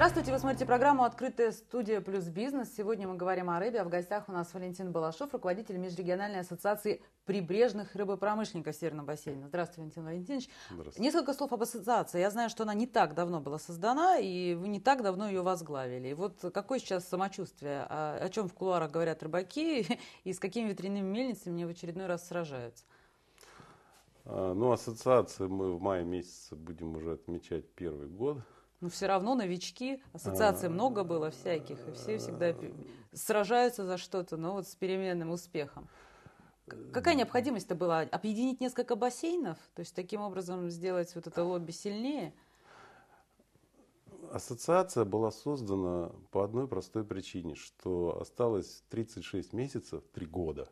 Здравствуйте, вы смотрите программу «Открытая студия плюс бизнес». Сегодня мы говорим о рыбе, а в гостях у нас Валентин Балашов, руководитель Межрегиональной ассоциации прибрежных рыбопромышленников Северного бассейна. Здравствуйте, Валентин Валентинович. Здравствуйте. Несколько слов об ассоциации. Я знаю, что она не так давно была создана, и вы не так давно ее возглавили. И вот какое сейчас самочувствие? А о чем в кулуарах говорят рыбаки и с какими ветряными мельницами они в очередной раз сражаются? А, ну, ассоциации мы в мае месяце будем уже отмечать первый год. Но все равно новички, ассоциаций а. много было всяких, и все всегда сражаются за что-то, но вот с переменным успехом. Какая необходимость-то была? Объединить несколько бассейнов? То есть таким образом сделать вот это лобби сильнее? Ассоциация была создана по одной простой причине, что осталось 36 месяцев, 3 года,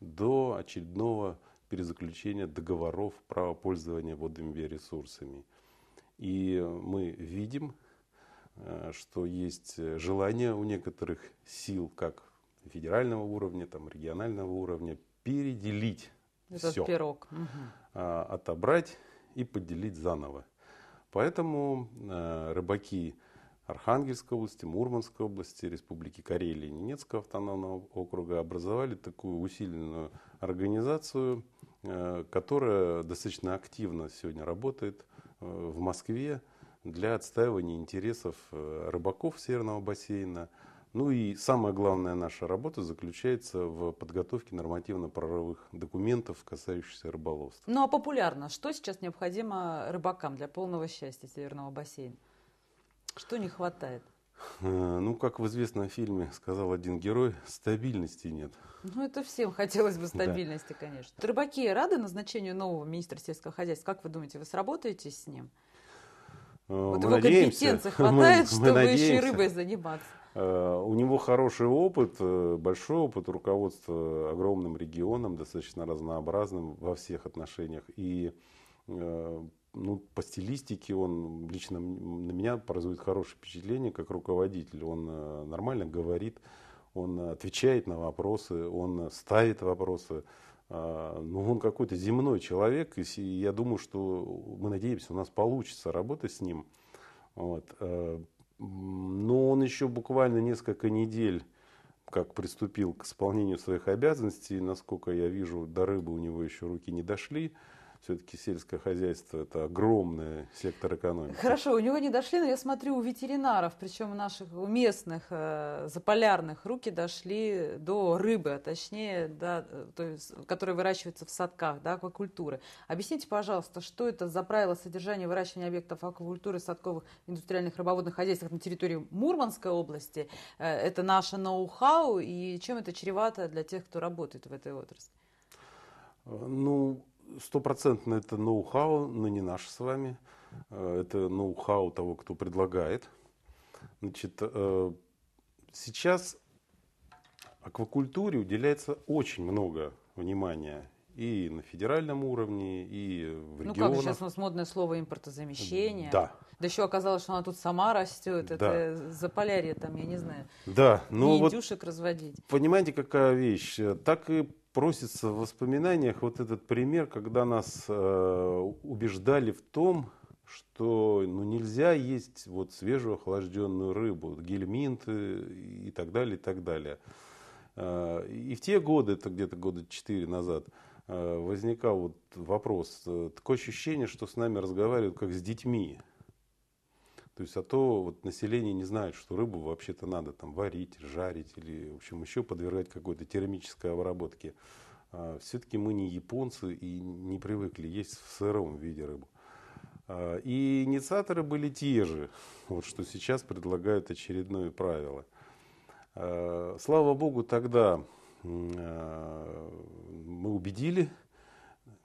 до очередного перезаключения договоров права пользования водными ресурсами. И мы видим, э, что есть э, желание у некоторых сил, как федерального уровня, там, регионального уровня, переделить Этот все. пирог. Угу. Отобрать и поделить заново. Поэтому э, рыбаки Архангельской области, Мурманской области, Республики Карелии, Ненецкого автономного округа образовали такую усиленную организацию, которая достаточно активно сегодня работает – Э, в Москве для отстаивания интересов э, рыбаков Северного бассейна. Ну и самая главная наша работа заключается в подготовке нормативно-правовых документов, касающихся рыболовства. Ну а популярно, что сейчас необходимо рыбакам для полного счастья Северного бассейна? Что не хватает? Э, ну, как в известном фильме сказал один герой, стабильности нет. Ну, это всем хотелось бы стабильности, да. конечно. Рыбаки рады назначению нового министра сельского хозяйства? Как вы думаете, вы сработаетесь с ним? Э, вот мы его надеемся, компетенции хватает, мы, чтобы мы еще и рыбой заниматься. Э, у него хороший опыт, большой опыт руководства огромным регионом, достаточно разнообразным во всех отношениях. И ну, по стилистике он лично на меня производит хорошее впечатление как руководитель. Он э, нормально говорит, он отвечает на вопросы, он ставит вопросы. А, ну, он какой-то земной человек, и я думаю, что мы надеемся, у нас получится работать с ним. Вот. Э, но он еще буквально несколько недель как приступил к исполнению своих обязанностей. Насколько я вижу, до рыбы у него еще руки не дошли все-таки сельское хозяйство это огромный сектор экономики. Хорошо, у него не дошли, но я смотрю, у ветеринаров, причем у наших у местных э, заполярных руки дошли до рыбы, а точнее, да, то есть, которая выращивается в садках, да, аквакультуры. Объясните, пожалуйста, что это за правило содержания выращивания объектов аквакультуры садковых индустриальных рыбоводных хозяйств на территории Мурманской области? Э, это наше ноу-хау и чем это чревато для тех, кто работает в этой отрасли? Э, ну, стопроцентно это ноу-хау, но не наш с вами. Э, это ноу-хау того, кто предлагает. Значит, э, сейчас аквакультуре уделяется очень много внимания и на федеральном уровне, и в регионах. Ну как сейчас у нас модное слово импортозамещение. Да. Да еще оказалось, что она тут сама растет, да. это заполярье там, я не знаю. Да, но ну Не вот индюшек разводить. Понимаете, какая вещь? Э, так и просится в воспоминаниях вот этот пример, когда нас э, убеждали в том, что ну, нельзя есть вот свежую охлажденную рыбу, гельминты и так далее, и так далее. Э, и в те годы, это где-то года 4 назад, э, возникал вот вопрос, э, такое ощущение, что с нами разговаривают как с детьми. То есть, а то вот население не знает, что рыбу вообще-то надо там варить, жарить или, в общем, еще подвергать какой-то термической обработке. А, Все-таки мы не японцы и не привыкли есть в сыром виде рыбу. А, и инициаторы были те же, вот что сейчас предлагают очередное правило. А, слава богу, тогда а, мы убедили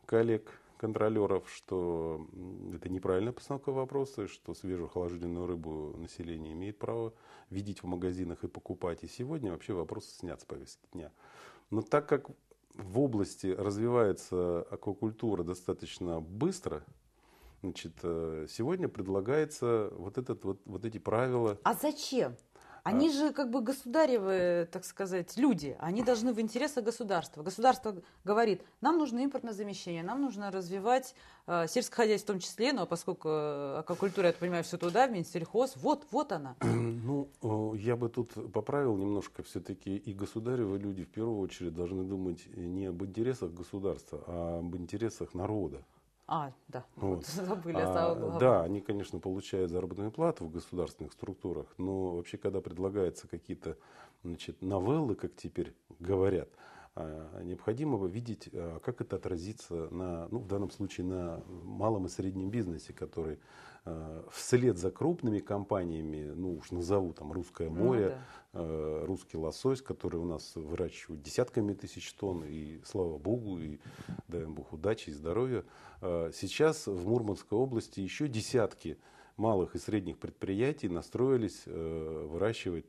коллег, контролеров, что это неправильная постановка вопроса, что свежую охлажденную рыбу население имеет право видеть в магазинах и покупать. И сегодня вообще вопрос снят с повестки дня. Но так как в области развивается аквакультура достаточно быстро, значит, э, сегодня предлагается вот, этот, вот, вот эти правила. А зачем? Они а. же как бы государевые, так сказать, люди. Они должны в интересах государства. Государство говорит, нам нужно импортное замещение, нам нужно развивать э, сельское хозяйство в том числе, но ну, а поскольку э, аквакультура, я понимаю, все туда, в Минсельхоз, вот, вот она. Ну, э, я бы тут поправил немножко. Все-таки и государевые люди в первую очередь должны думать не об интересах государства, а об интересах народа. А, да, вот. забыли а, Да, они, конечно, получают заработную плату в государственных структурах, но вообще, когда предлагаются какие-то значит, новеллы, как теперь говорят, а, необходимо видеть, а, как это отразится на, ну, в данном случае на малом и среднем бизнесе, который а, вслед за крупными компаниями, ну уж назову там «Русское ну море», ну, да. «Русский лосось», который у нас выращивают десятками тысяч тонн, и слава богу, и даем им бог удачи и здоровья. Сейчас в Мурманской области еще десятки малых и средних предприятий настроились выращивать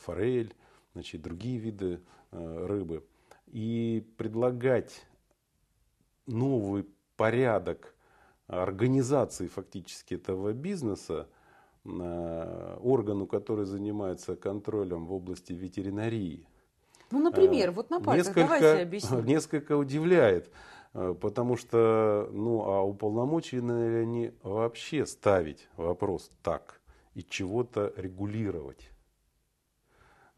форель, значит, другие виды рыбы и предлагать новый порядок организации фактически этого бизнеса э, органу, который занимается контролем в области ветеринарии. Ну, например, э, вот на пальцах, давайте объясним. Несколько удивляет, э, потому что, ну, а уполномочены ли они вообще ставить вопрос так и чего-то регулировать?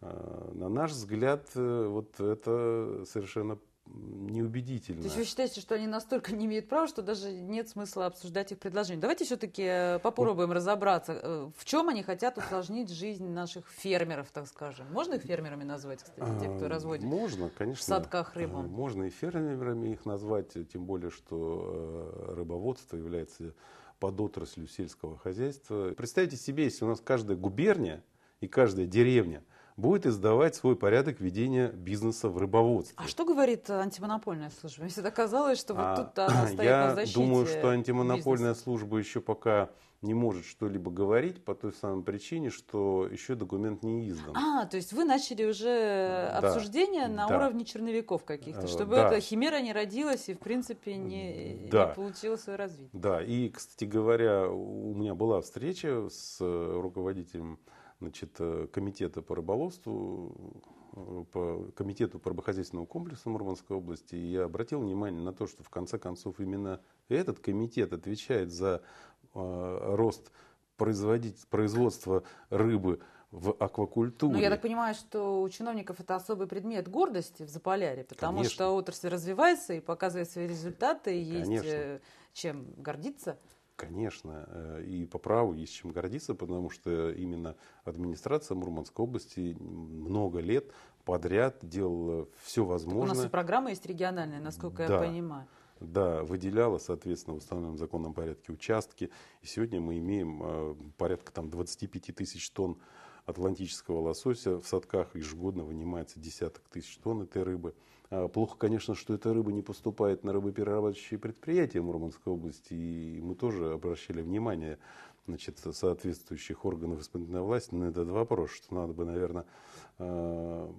Э, на наш взгляд, э, вот это совершенно неубедительно. То есть вы считаете, что они настолько не имеют права, что даже нет смысла обсуждать их предложение? Давайте все-таки э, попробуем вот. разобраться, в чем они хотят усложнить жизнь наших фермеров, так скажем. Можно их фермерами назвать, кстати, те, кто разводит? Можно, конечно. В садках рыбу. Можно и фермерами их назвать, тем более, что рыбоводство является подотраслью сельского хозяйства. Представьте себе, если у нас каждая губерния и каждая деревня – будет издавать свой порядок ведения бизнеса в рыбоводстве. А что говорит э, антимонопольная служба? Если оказалось, что вот а, тут она стоит я на защите думаю, что антимонопольная бизнеса. служба еще пока не может что-либо говорить по той самой причине, что еще документ не издан. А, то есть вы начали уже э, да, обсуждение на да. уровне черновиков каких-то, э, чтобы да. эта химера не родилась и, в принципе, не, да. не получила свое развитие. Да, и, кстати говоря, у меня была встреча с руководителем значит, э, комитета по рыболовству, э, по комитету по рыбохозяйственному комплексу Мурманской области, и я обратил внимание на то, что в конце концов именно этот комитет отвечает за э, рост производить, производства рыбы в аквакультуре. Ну, я так понимаю, что у чиновников это особый предмет гордости в Заполярье, потому Конечно. что отрасль развивается и показывает свои результаты, и есть э, чем гордиться. Конечно, э, и по праву есть чем гордиться, потому что именно администрация Мурманской области много лет подряд делала все возможное. Так у нас и программа есть региональная, насколько да. я понимаю. Да, выделяла, соответственно, в установленном законном порядке участки. И сегодня мы имеем э, порядка там, 25 тысяч тонн атлантического лосося в садках. Ежегодно вынимается десяток тысяч тонн этой рыбы. А, плохо, конечно, что эта рыба не поступает на рыбоперерабатывающие предприятия Мурманской области, и мы тоже обращали внимание значит, соответствующих органов исполнительной власти на этот вопрос, что надо бы, наверное, а,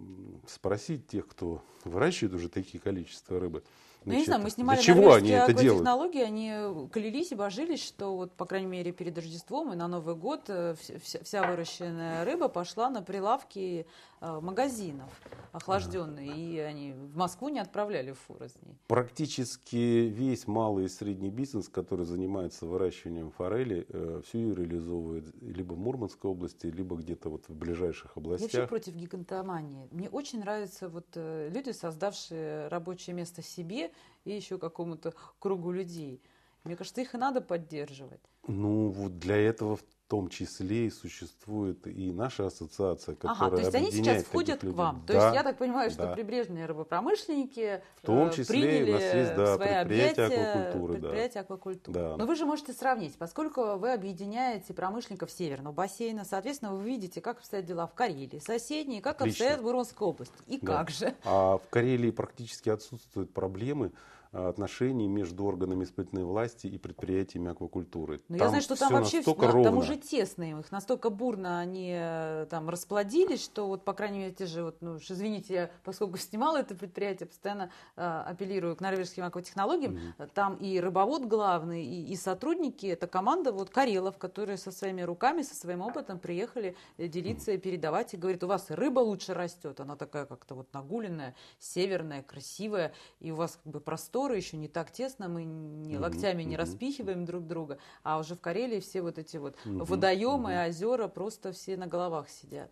спросить тех, кто выращивает уже такие количества рыбы. ну, не знаю, мы снимали для чего они это делают? технологии, они клялись и божились, что вот, по крайней мере, перед Рождеством и на Новый год э, вся, вся выращенная рыба пошла на прилавки Э, магазинов охлажденные, и они в Москву не отправляли фуры с ней. Практически весь малый и средний бизнес, который занимается выращиванием форели, э, всю ее реализовывает либо в Мурманской области, либо где-то вот в ближайших областях. Я вообще против гигантомании. Мне очень нравятся вот э, люди, создавшие рабочее место себе и еще какому-то кругу людей. Мне кажется, их и надо поддерживать. Ну, вот для этого том числе и существует и наша ассоциация, которая Ага, то есть они сейчас входят к вам. Да, то есть я так понимаю, что да. прибрежные рыбопромышленники в том э, числе приняли у нас есть, да, свои предприятия аквакультуры. Предприятия да. аквакультуры. Да. Но вы же можете сравнить, поскольку вы объединяете промышленников Северного бассейна, соответственно, вы видите, как обстоят дела в Карелии, соседние, как Отлично. обстоят в Мурманской области. И да. как же? А в Карелии практически отсутствуют проблемы Э, отношений между органами исполнительной власти и предприятиями аквакультуры. Но там я знаю, что там вообще все, ровно. там уже тесно их, настолько бурно они э, там расплодились, что вот, по крайней мере, те же, вот, ну уж извините, я, поскольку снимала это предприятие, постоянно э, апеллирую к норвежским акватехнологиям, mm-hmm. там и рыбовод главный, и, и сотрудники, это команда вот Карелов, которые со своими руками, со своим опытом приехали делиться, mm-hmm. передавать, и говорит, у вас рыба лучше растет, она такая как-то вот нагуленная, северная, красивая, и у вас как бы простой шторы еще не так тесно, мы не mm-hmm. локтями не распихиваем друг друга, а уже в Карелии все вот эти вот mm-hmm. водоемы, mm-hmm. озера просто все на головах сидят.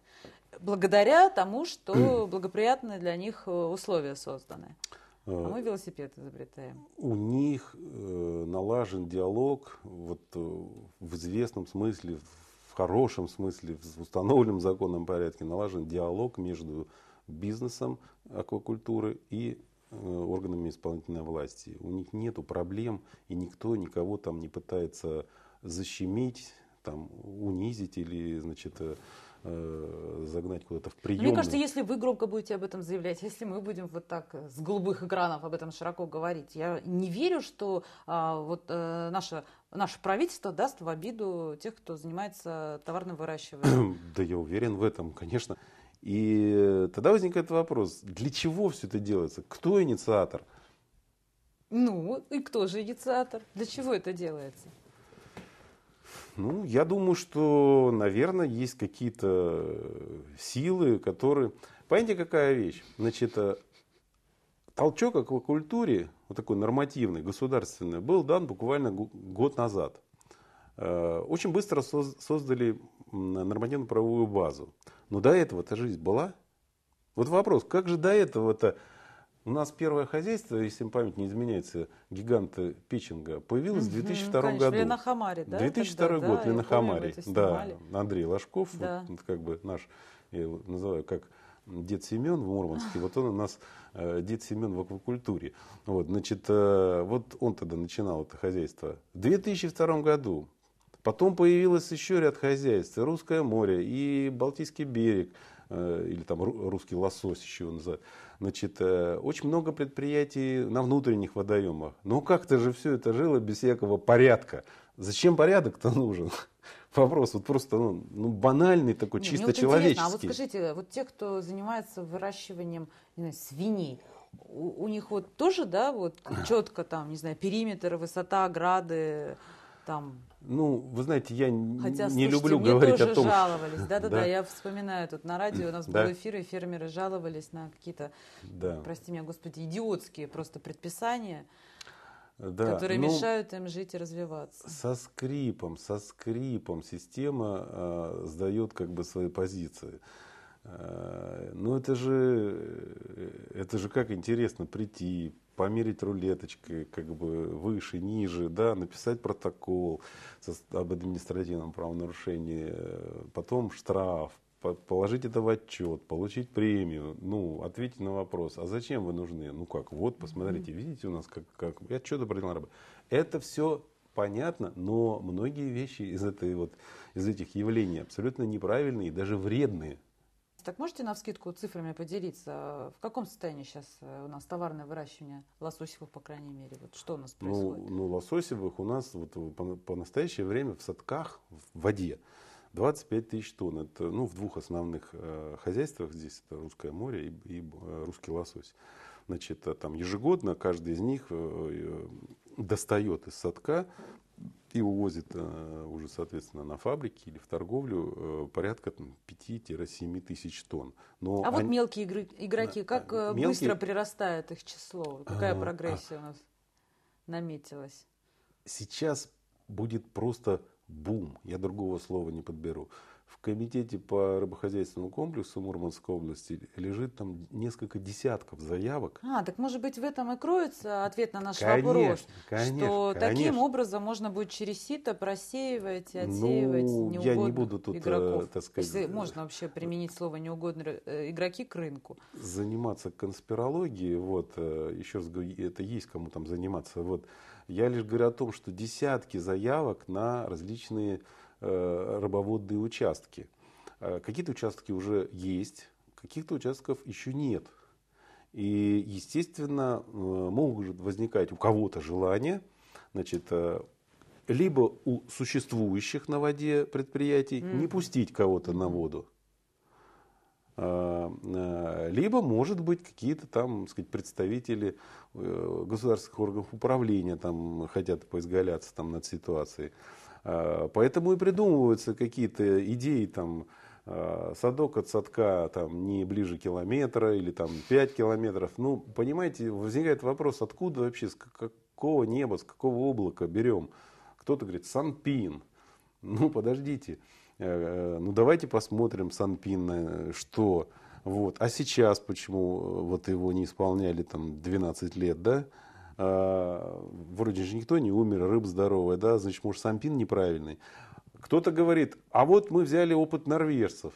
Благодаря тому, что благоприятные для них э, условия созданы. А э, мы велосипед изобретаем. У них э, налажен диалог вот, в известном смысле, в хорошем смысле, в установленном законном порядке, налажен диалог между бизнесом аквакультуры и Э, органами исполнительной власти. У них нет проблем, и никто никого там не пытается защемить, там, унизить или значит, э, э, загнать куда-то в прием. Мне кажется, если вы громко будете об этом заявлять, если мы будем вот так с голубых экранов об этом широко говорить, я не верю, что а, вот а, наша наше правительство даст в обиду тех, кто занимается товарным выращиванием. да я уверен в этом, конечно. И э, тогда возникает вопрос, для чего все это делается? Кто инициатор? Ну, и кто же инициатор? Для чего это делается? Ну, я думаю, что, наверное, есть какие-то э, силы, которые... Понимаете, какая вещь? Значит, э, толчок к культуре, вот такой нормативный, государственный, был дан буквально год назад. Очень быстро создали нормативно-правовую базу. Но до этого эта жизнь была. Вот вопрос, как же до этого-то у нас первое хозяйство, если память не изменяется, гиганты печенга, появилось в 2002 Конечно, году. В Ленахамаре, да? 2002 тогда, год, да, Ленахамаре. Да, Андрей Ложков, да. вот, как бы наш, я его называю как дед Семен в Мурманске, вот он у нас э, дед Семен в аквакультуре. Вот, значит, э, вот он тогда начинал это хозяйство. В 2002 году Потом появилось еще ряд хозяйств. И Русское море, и Балтийский берег, э, или там русский лосось еще его называют. Значит, э, очень много предприятий на внутренних водоемах. Но ну как-то же все это жило без всякого порядка. Зачем порядок-то нужен? Вопрос вот просто ну, ну, банальный такой, чисто а вот человеческий. А вот скажите, вот те, кто занимается выращиванием знаю, свиней, у, у них вот тоже, да, вот четко там, не знаю, периметр, высота, ограды, там. Ну, вы знаете, я Хотя, не слушайте, люблю мне говорить тоже о том, жаловались. Да-да-да, я вспоминаю тут на радио, у нас был эфир, и фермеры жаловались на какие-то, да. прости меня, господи, идиотские просто предписания, да. которые ну, мешают им жить и развиваться. Со скрипом, со скрипом система э, а, сдает как бы свои позиции. Э, ну, это же, э, это же как интересно прийти, померить рулеточкой, как бы выше, ниже, да, написать протокол об административном правонарушении, э, потом штраф, положить это в отчет, получить премию, ну, ответить на вопрос, а зачем вы нужны? Ну как, вот, посмотрите, mm-hmm. видите у нас, как, как я отчет определил рабы. Это все понятно, но многие вещи из, этой вот, из этих явлений абсолютно неправильные и даже вредные. Так можете на вскидку цифрами поделиться? В каком состоянии сейчас э, у нас товарное выращивание лососевых, по крайней мере? Вот что у нас ну, происходит? Ну, ну лососевых у нас вот э, по, по настоящее время в садках, в воде 25 тысяч тонн. Это ну, в двух основных э, хозяйствах здесь, это Русское море и, и э, русский лосось. Значит, э, там ежегодно каждый из них достает из садка и увозит э, уже, соответственно, на фабрики или в торговлю э, порядка 5-7 тысяч тонн. Но а они... вот мелкие игроки, как э, мелкие... быстро прирастает их число? А, какая а, прогрессия а... у нас наметилась? Сейчас будет просто бум, я другого слова не подберу. В комитете по рыбохозяйственному комплексу Мурманской области лежит там несколько десятков заявок. А, так может быть в этом и кроется ответ на наш конечно, вопрос, конечно, что конечно. таким образом можно будет через сито просеивать, ну, отсеивать ну, неугодных я не буду тут, э, игроков. Так сказать, Если можно вообще применить слово неугодные э, игроки к рынку. Заниматься конспирологией, вот, э, еще раз говорю, это есть кому там заниматься. Вот, я лишь говорю о том, что десятки заявок на различные Э, рыбоводные участки. Э, какие-то участки уже есть, каких-то участков еще нет. И, естественно, э, могут возникать у кого-то желание, значит, либо у существующих на воде предприятий mm-hmm. не пустить кого-то на воду, Э, либо, может быть, какие-то там, сказать, представители э, государственных органов управления там хотят поизгаляться там над ситуацией. Э, поэтому и придумываются какие-то идеи там, садок от садка там не ближе километра или там 5 километров. Ну, понимаете, возникает вопрос, откуда вообще, с какого неба, с какого облака берем. Кто-то говорит, Санпин. Ну, подождите. Э, э, ну давайте посмотрим Санпин, э, что. Вот. А сейчас почему вот его не исполняли там 12 лет, да? А, вроде же никто не умер, рыба здоровая, да? Значит, может, Санпин неправильный. Кто-то говорит, а вот мы взяли опыт норвежцев.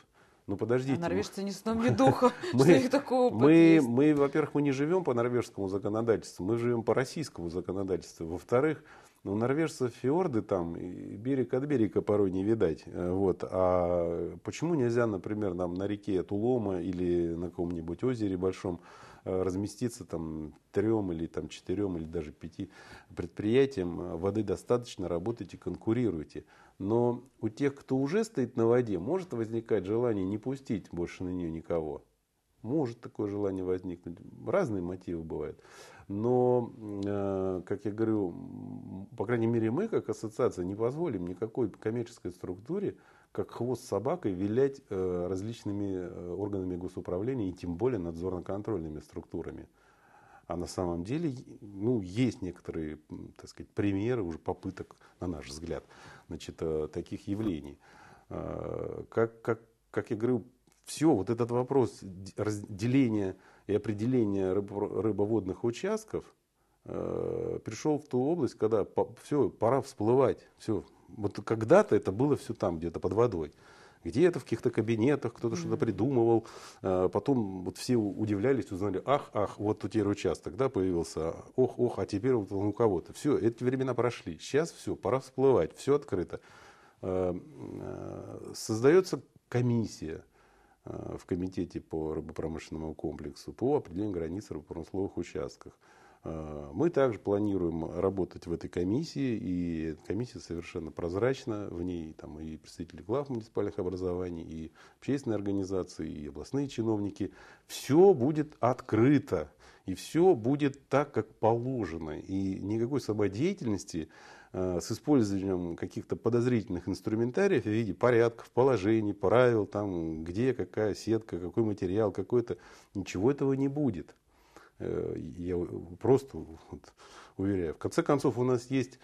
Ну подождите. А ну, норвежцы не сном, не духа. что их такого мы, мы, во-первых, мы не живем по норвежскому законодательству, мы живем по российскому законодательству. Во-вторых, но ну, норвежцев фьорды там, и берег от берега порой не видать. Э, вот. А почему нельзя, например, нам на реке Тулома или на каком-нибудь озере большом э, разместиться там трем или там четырем или даже пяти предприятиям? Воды достаточно, работайте, конкурируйте. Но у тех, кто уже стоит на воде, может возникать желание не пустить больше на нее никого. Может такое желание возникнуть. Разные мотивы бывают. Но, э, как я говорю, по крайней мере, мы как ассоциация не позволим никакой коммерческой структуре как хвост собакой вилять э, различными э, органами госуправления и тем более надзорно-контрольными структурами. А на самом деле, ну, есть некоторые, так сказать, примеры уже попыток, на наш взгляд, значит, таких явлений. Как, как, как я говорю, все, вот этот вопрос разделения и определение рыбоводных участков э, пришел в ту область, когда по, все, пора всплывать. Все. Вот когда-то это было все там, где-то под водой. Где-то в каких-то кабинетах кто-то mm-hmm. что-то придумывал. Э, потом вот все удивлялись, узнали, ах, ах, вот тут теперь участок да, появился, а, ох, ох, а теперь вот он у кого-то. Все, эти времена прошли. Сейчас все, пора всплывать, все открыто. Э, создается комиссия, Э, в Комитете по рыбопромышленному комплексу по определению границ рыбопромысловых участках. Э, мы также планируем работать в этой комиссии, и комиссия совершенно прозрачна, в ней там и представители глав муниципальных образований, и общественные организации, и областные чиновники. Все будет открыто, и все будет так, как положено, и никакой самодеятельности деятельности Э, с использованием каких-то подозрительных инструментариев в виде порядков, положений, правил, там, где какая сетка, какой материал, какой-то, ничего этого не будет. Э, я просто вот, уверяю. В конце концов, у нас есть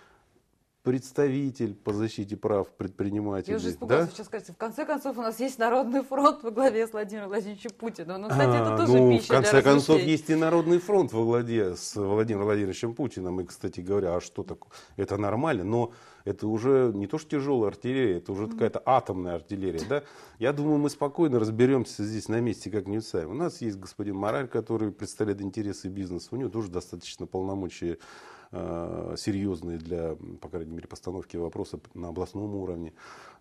представитель по защите прав предпринимателей. Я уже испугалась, да? сейчас скажете, в конце концов у нас есть Народный фронт во главе с Владимиром Владимировичем Путиным. Ну, кстати, а, это тоже ну, пища в конце для концов, есть и Народный фронт во главе с Владимиром Владимировичем Путиным. И, кстати говоря, а что такое? Это нормально, но это уже не то, что тяжелая артиллерия, это уже какая-то атомная артиллерия. Да? Я думаю, мы спокойно разберемся здесь на месте, как не У нас есть господин Мораль, который представляет интересы бизнеса. У него тоже достаточно полномочия Э, серьезные для, по крайней мере, постановки вопроса на областном уровне.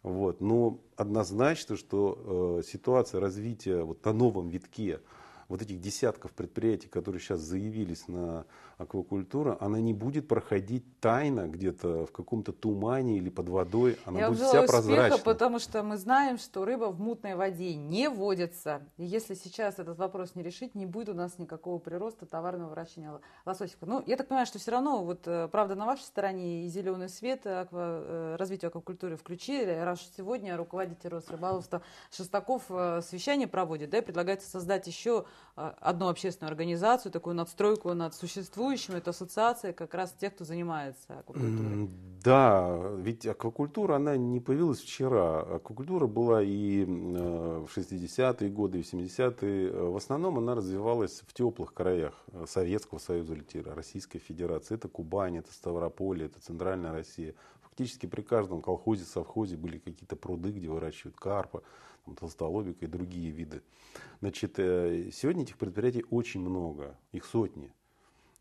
Вот. Но однозначно, что э, ситуация развития вот на новом витке вот этих десятков предприятий, которые сейчас заявились на аквакультуру, она не будет проходить тайно где-то в каком-то тумане или под водой, она Я будет вся успеха, прозрачна. потому что мы знаем, что рыба в мутной воде не водится. И если сейчас этот вопрос не решить, не будет у нас никакого прироста товарного выращивания лососика. Ну, я так понимаю, что все равно, вот э, правда на вашей стороне и зеленый свет э, аква, э, развитию аквакультуры включили, раз сегодня руководитель Росрыбаловства Шестаков совещание проводит, да, и предлагается создать еще а, одну общественную организацию, такую надстройку над существующим. Это ассоциация как раз тех, кто занимается аквакультурой. Да, ведь аквакультура, она не появилась вчера. Аквакультура была и э, в 60-е годы, и в 70-е. В основном она развивалась в теплых краях Советского Союза или Российской Федерации. Это Кубань, это Ставрополь, это Центральная Россия. Фактически при каждом колхозе, совхозе были какие-то пруды, где выращивают карпа толстолобика и другие виды. Значит, э, сегодня этих предприятий очень много, их сотни.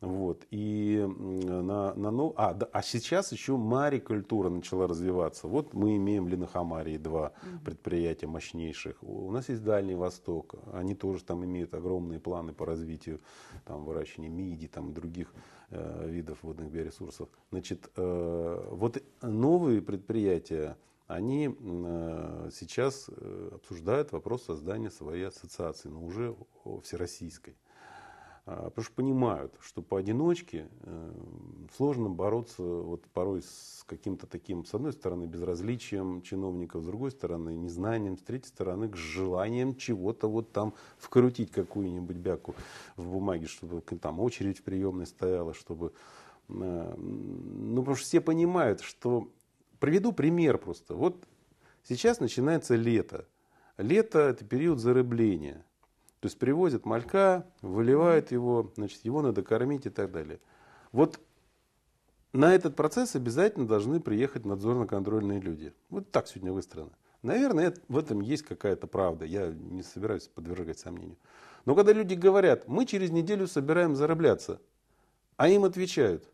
Вот. И на, на, ну, а, да, а сейчас еще марикультура начала развиваться. Вот мы имеем в Ленахамарии два mm-hmm. предприятия мощнейших. У нас есть Дальний Восток. Они тоже там имеют огромные планы по развитию там, выращивания миди там, других э, видов водных биоресурсов. Значит, э, вот новые предприятия они сейчас э, обсуждают вопрос создания своей ассоциации, но уже всероссийской. А, потому что понимают, что поодиночке э, сложно бороться вот порой с каким-то таким, с одной стороны, безразличием чиновников, с другой стороны, незнанием, с третьей стороны, к желанием чего-то вот там вкрутить какую-нибудь бяку в бумаге, чтобы там очередь в приемной стояла, чтобы... Э, ну, потому что все понимают, что Приведу пример просто. Вот сейчас начинается лето. Лето – это период зарыбления. То есть привозят малька, выливают его, значит, его надо кормить и так далее. Вот на этот процесс обязательно должны приехать надзорно-контрольные люди. Вот так сегодня выстроено. Наверное, в этом есть какая-то правда. Я не собираюсь подвергать сомнению. Но когда люди говорят, мы через неделю собираем зарабляться, а им отвечают,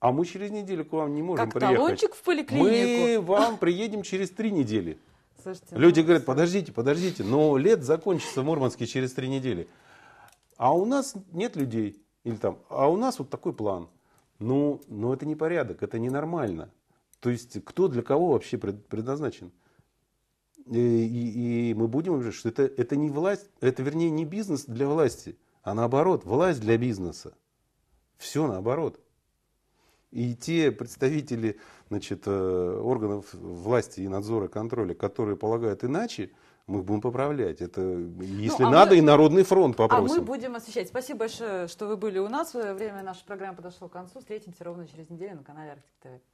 а мы через неделю к вам не можем как приехать. талончик в поликлинику. Мы вам приедем через три недели. Слушайте, Люди ну, говорят, подождите, подождите, но лет закончится в Мурманске через три недели. А у нас нет людей. Или там, а у нас вот такой план. Ну, но это не порядок, это ненормально. То есть, кто для кого вообще предназначен? И, э, и, и мы будем уже, что это, это не власть, это вернее не бизнес для власти, а наоборот, власть для бизнеса. Все наоборот. И те представители значит, э, органов власти и надзора, контроля, которые полагают иначе, мы будем поправлять. Это, если ну, а надо, мы, и Народный фронт попросим. А мы будем освещать. Спасибо большое, что вы были у нас. Время нашей программы подошло к концу. Встретимся ровно через неделю на канале Арктик ТВ.